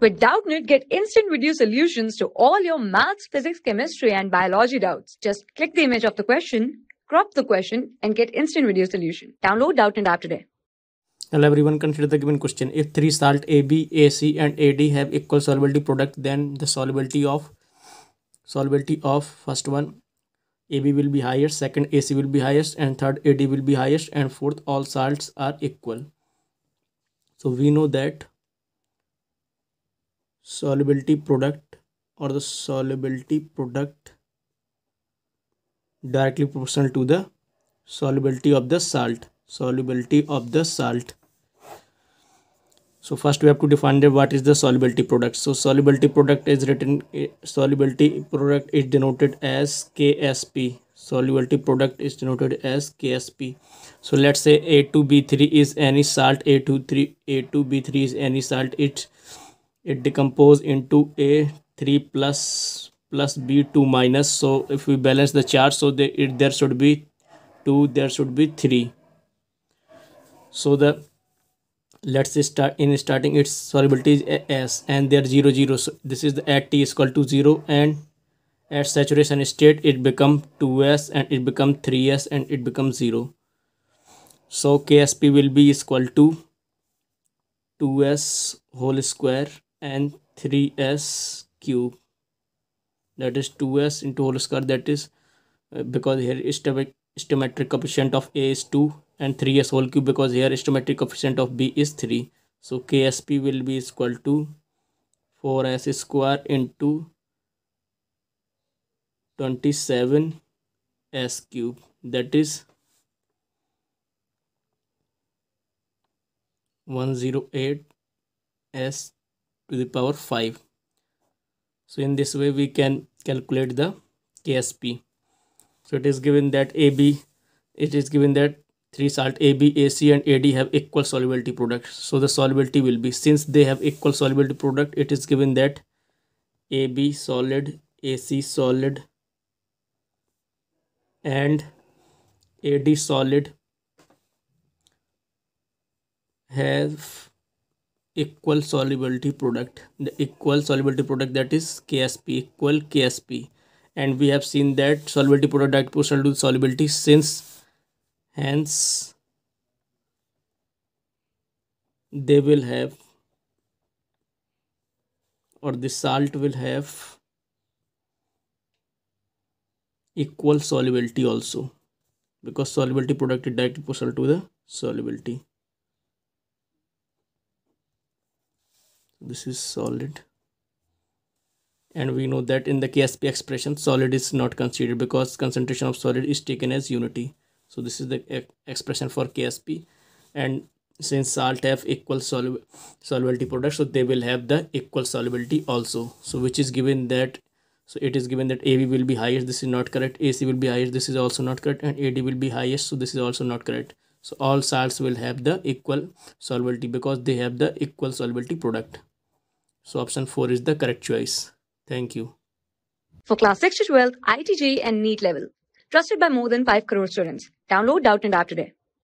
With Doubtnit, get instant video solutions to all your maths, physics, chemistry, and biology doubts. Just click the image of the question, crop the question, and get instant video solution. Download Doubtnit app today. Hello everyone, consider the given question. If three salt AB, AC, and AD have equal solubility product, then the solubility of solubility of first one AB will be highest, second AC will be highest, and third AD will be highest, and fourth all salts are equal. So we know that solubility product or the solubility product directly proportional to the solubility of the salt solubility of the salt so first we have to define what is the solubility product so solubility product is written eh, solubility product is denoted as ksp solubility product is denoted as ksp so let's say a2b3 is any salt a2 3 a2b3 is any salt it it decompose into a 3 plus plus b 2 minus so if we balance the charge so they, it there should be 2 there should be 3 so the let's start in starting its solubility is s and there 0 0 so this is the at t is equal to 0 and at saturation state it become 2s and it become 3s and it becomes 0 so ksp will be equal to 2s whole square and 3s cube that is 2s into whole square that is uh, because here stochastic coefficient of a is 2 and 3s whole cube because here stochastic coefficient of b is 3 so ksp will be equal to 4s square into 27 s cube that is 108 s to the power 5 so in this way we can calculate the ksp so it is given that AB, it is given that three salt AB, AC and AD have equal solubility products. So the solubility will be, since they have equal solubility product, it is given that AB solid, AC solid and AD solid have equal solubility product the equal solubility product that is ksp equal ksp and we have seen that solubility product proportional to solubility since hence they will have or the salt will have equal solubility also because solubility product is directly proportional to the solubility this is solid and we know that in the ksp expression solid is not considered because concentration of solid is taken as unity so this is the expression for ksp and since salt have equal solu solubility product so they will have the equal solubility also so which is given that so it is given that ab will be highest this is not correct ac will be highest this is also not correct and ad will be highest so this is also not correct so all salts will have the equal solubility because they have the equal solubility product so option 4 is the correct choice. Thank you. For class 6 to 12, ITG and NEET level. Trusted by more than 5 crore students. Download Doubt and App today.